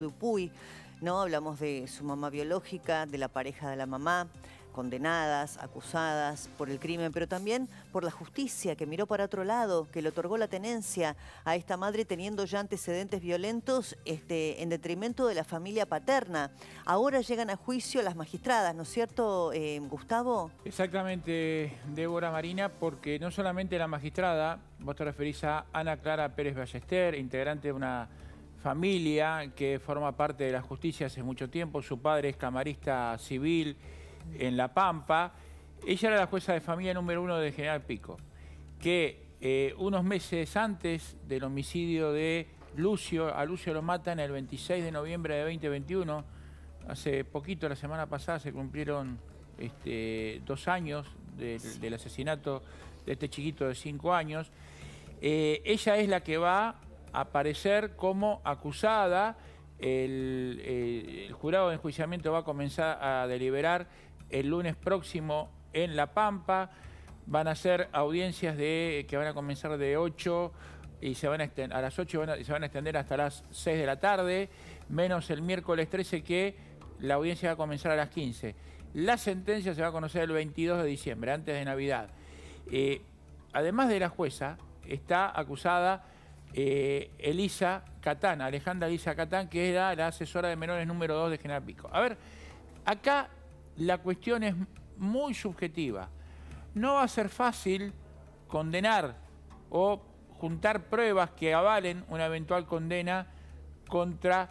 Dupuy, ¿no? Hablamos de su mamá biológica, de la pareja de la mamá, condenadas, acusadas por el crimen, pero también por la justicia que miró para otro lado, que le otorgó la tenencia a esta madre teniendo ya antecedentes violentos este, en detrimento de la familia paterna. Ahora llegan a juicio las magistradas, ¿no es cierto, eh, Gustavo? Exactamente, Débora Marina, porque no solamente la magistrada, vos te referís a Ana Clara Pérez Ballester, integrante de una familia que forma parte de la justicia hace mucho tiempo. Su padre es camarista civil en La Pampa. Ella era la jueza de familia número uno de General Pico, que eh, unos meses antes del homicidio de Lucio, a Lucio lo matan el 26 de noviembre de 2021, hace poquito, la semana pasada, se cumplieron este, dos años del, asesinato de este chiquito de cinco años. Eh, ella es la que va aparecer como acusada. Eh, el, jurado de enjuiciamiento va a comenzar a deliberar el lunes próximo en La Pampa. Van a ser audiencias de, que van a comenzar de 8 y se van a, a las 8 y se van a extender hasta las 6 de la tarde, menos el miércoles 13 que la audiencia va a comenzar a las 15. La sentencia se va a conocer el 22 de diciembre, antes de Navidad. Eh, además de la jueza, está acusada eh, Elisa Catán, Alejandra Elisa Catán, que era la asesora de menores número 2 de General Pico. A ver, acá la cuestión es muy subjetiva. No va a ser fácil condenar o juntar pruebas que avalen una eventual condena contra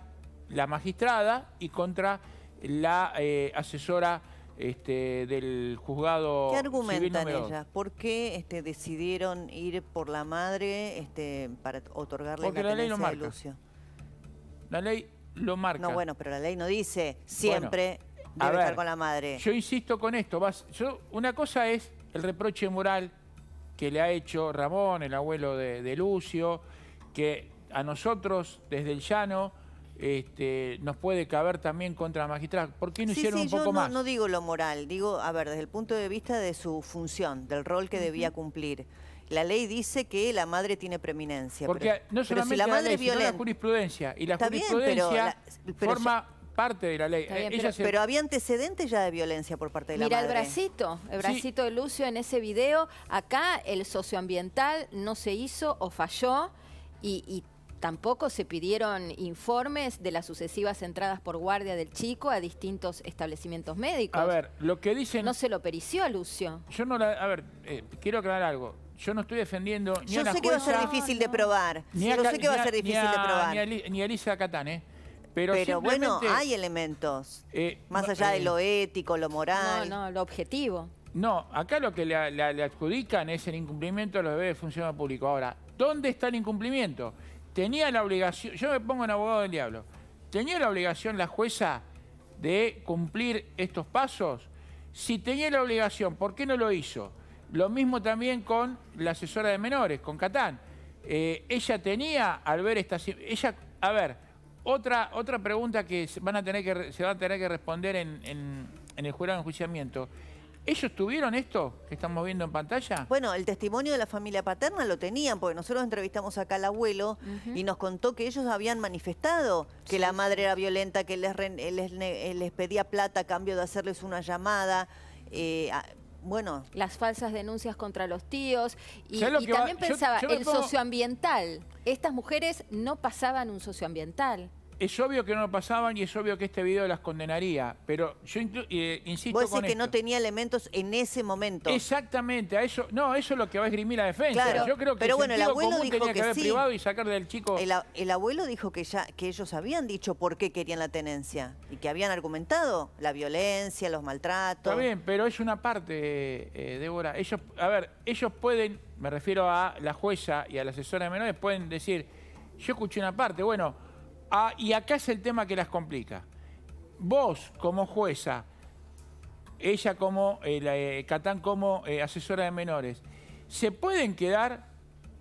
la magistrada y contra la eh, asesora este, del juzgado. ¿Qué argumentan ellas? ¿Por qué este, decidieron ir por la madre este, para otorgarle Porque la, ley lo marca. La ley lo marca. No, bueno, pero la ley no dice siempre debe estar con la madre. Yo insisto con esto. yo, una cosa es el reproche moral que le ha hecho Ramón, el abuelo de Lucio, que a nosotros desde el llano este, nos puede caber también contra la magistrada. ¿Por qué no hicieron un poco no, más? No digo lo moral, digo, a ver, desde el punto de vista de su función, del rol que debía cumplir. La ley dice que la madre tiene preeminencia. Porque no solamente la, madre la jurisprudencia. Y la jurisprudencia forma parte de la ley. Eh, pero, había antecedentes ya de violencia por parte de la madre. Mira el bracito, el bracito de Lucio en ese video. Acá el socioambiental no se hizo o falló y Tampoco se pidieron informes de las sucesivas entradas por guardia del chico a distintos establecimientos médicos. A ver, lo que dicen... No se lo perició a Lucio. Yo no A ver, eh, quiero aclarar algo. Yo no estoy defendiendo ni Yo a la sé que va a ser difícil de probar. Yo sé que va a ser difícil de probar. Ni Alicia Elisa Catán, ¿eh? Pero, bueno, hay elementos. Eh, más allá de lo ético, lo moral. No, no, lo objetivo. No, acá lo que le, adjudican es el incumplimiento de los deberes de funcionario público. Ahora, ¿dónde está el incumplimiento? tenía la obligación, yo me pongo en abogado del diablo, ¿tenía la obligación la jueza de cumplir estos pasos? Si tenía la obligación, ¿por qué no lo hizo? Lo mismo también con la asesora de menores, con Catán. Eh, ella tenía, al ver esta... Ella, a ver, otra, otra pregunta que van a tener que, se van a tener que responder en, en el jurado de enjuiciamiento ¿Ellos tuvieron esto que estamos viendo en pantalla? Bueno, el testimonio de la familia paterna lo tenían, porque nosotros entrevistamos acá al abuelo y nos contó que ellos habían manifestado que la madre era violenta, que eh, eh, les, pedía plata a cambio de hacerles una llamada. Eh, bueno. Las falsas denuncias contra los tíos. Y, también pensaba, el socioambiental. Estas mujeres no pasaban un socioambiental es obvio que no lo pasaban y es obvio que este video las condenaría, pero yo eh, insisto Vos decís que no tenía elementos en ese momento. Exactamente, a eso, no, eso es lo que va a esgrimir la defensa. yo creo que pero el bueno, abuelo dijo tenía que, haber privado y sacar del chico. El, abuelo dijo que ya que ellos habían dicho por qué querían la tenencia y que habían argumentado la violencia, los maltratos. Está bien, pero es una parte, eh, eh Débora. Ellos, a ver, ellos pueden, me refiero a la jueza y a la asesora de menores, pueden decir, yo escuché una parte, bueno Ah, y acá es el tema que las complica. Vos, como jueza, ella como, eh, eh, Catán como eh, asesora de menores, ¿se pueden quedar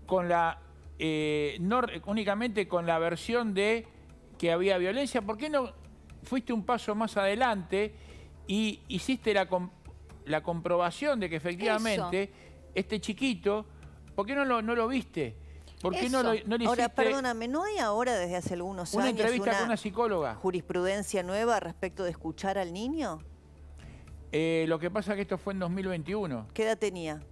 con la, únicamente con la versión de que había violencia? ¿Por qué no fuiste un paso más adelante y hiciste la, comprobación de que efectivamente este chiquito, ¿por qué no no lo viste? ¿Por qué no, lo, no Ahora, perdóname, ¿no hay ahora desde hace algunos una años entrevista con una psicóloga? jurisprudencia nueva respecto de escuchar al niño? Eh, lo que pasa es que esto fue en 2021. ¿Qué edad tenía?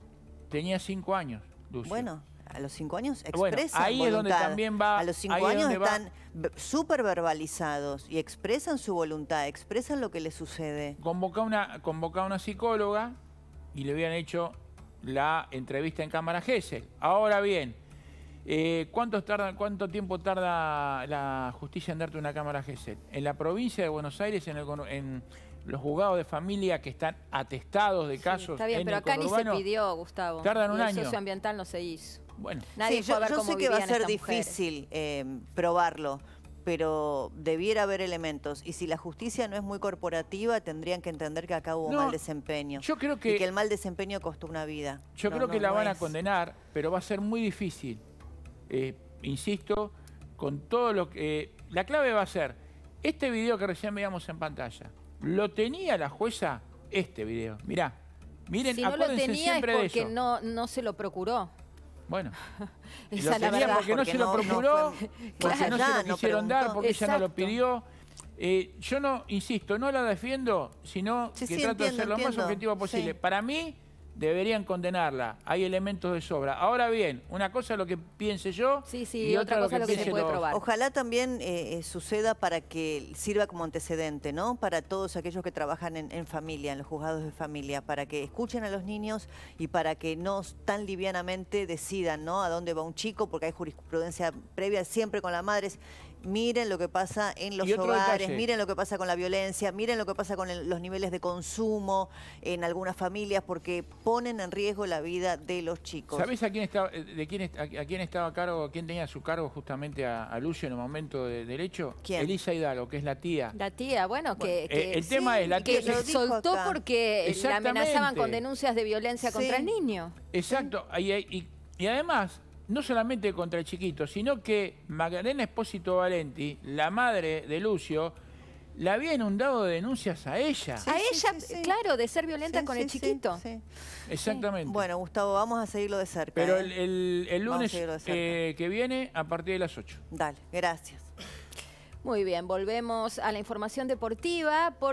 Tenía cinco años, Lucio. Bueno, a los cinco años expresan bueno, ahí es donde también va... A los cinco años están súper verbalizados y expresan su voluntad, expresan lo que le sucede. Convoca una, convoca una psicóloga y le habían hecho la entrevista en Cámara Gesell. Ahora bien eh, ¿Cuánto tiempo tarda la justicia en darte una cámara GESET? En la provincia de Buenos Aires, en, los juzgados de familia que están atestados de casos. está bien, pero acá ni se pidió, Gustavo. Tardan un año. el año. ambiental no se hizo. Bueno, yo, sé que va a ser difícil eh, probarlo pero debiera haber elementos. Y si la justicia no es muy corporativa, tendrían que entender que acá hubo mal desempeño. Yo creo que... Y que el mal desempeño costó una vida. Yo creo que la van a condenar, pero va a ser muy difícil. Eh, insisto, con todo lo que... la clave va a ser, este video que recién veíamos en pantalla, ¿lo tenía la jueza? Este video, mirá. Miren, si no lo tenía es porque no, no se lo procuró. Bueno, Esa lo tenía la verdad, porque, no se lo procuró, porque no se lo quisieron dar, porque ella no lo pidió. Eh, yo no, insisto, no la defiendo, sino que trato de ser lo más objetivo posible. Para mí, deberían condenarla. Hay elementos de sobra. Ahora bien, una cosa es lo que piense yo sí, y otra, cosa es lo que se puede probar. Ojalá también eh, eh, suceda para que sirva como antecedente, ¿no? Para todos aquellos que trabajan en, familia, en los juzgados de familia, para que escuchen a los niños y para que no tan livianamente decidan, ¿no? A dónde va un chico, porque hay jurisprudencia previa siempre con las madres miren lo que pasa en los hogares, miren lo que pasa con la violencia, miren lo que pasa con los niveles de consumo en algunas familias, porque ponen en riesgo la vida de los chicos. ¿Sabés a quién, estaba, eh, de quién, a, quién estaba a cargo, quién tenía su cargo justamente a, Lucio en el momento de, del hecho? ¿Quién? Elisa Hidalgo, que es la tía. La tía, bueno, que... Eh, el tema es, la tía... Que soltó porque la amenazaban con denuncias de violencia contra el niño. Exacto, y además no solamente contra el chiquito, sino que Magdalena Espósito Valenti, la madre de Lucio, la había inundado de denuncias a ella. a ella, claro, de ser violenta con el chiquito. Exactamente. Bueno, Gustavo, vamos a seguirlo de cerca. Pero ¿eh? el, lunes eh, que viene, a partir de las 8. Dale, gracias. Muy bien, volvemos a la información deportiva. Por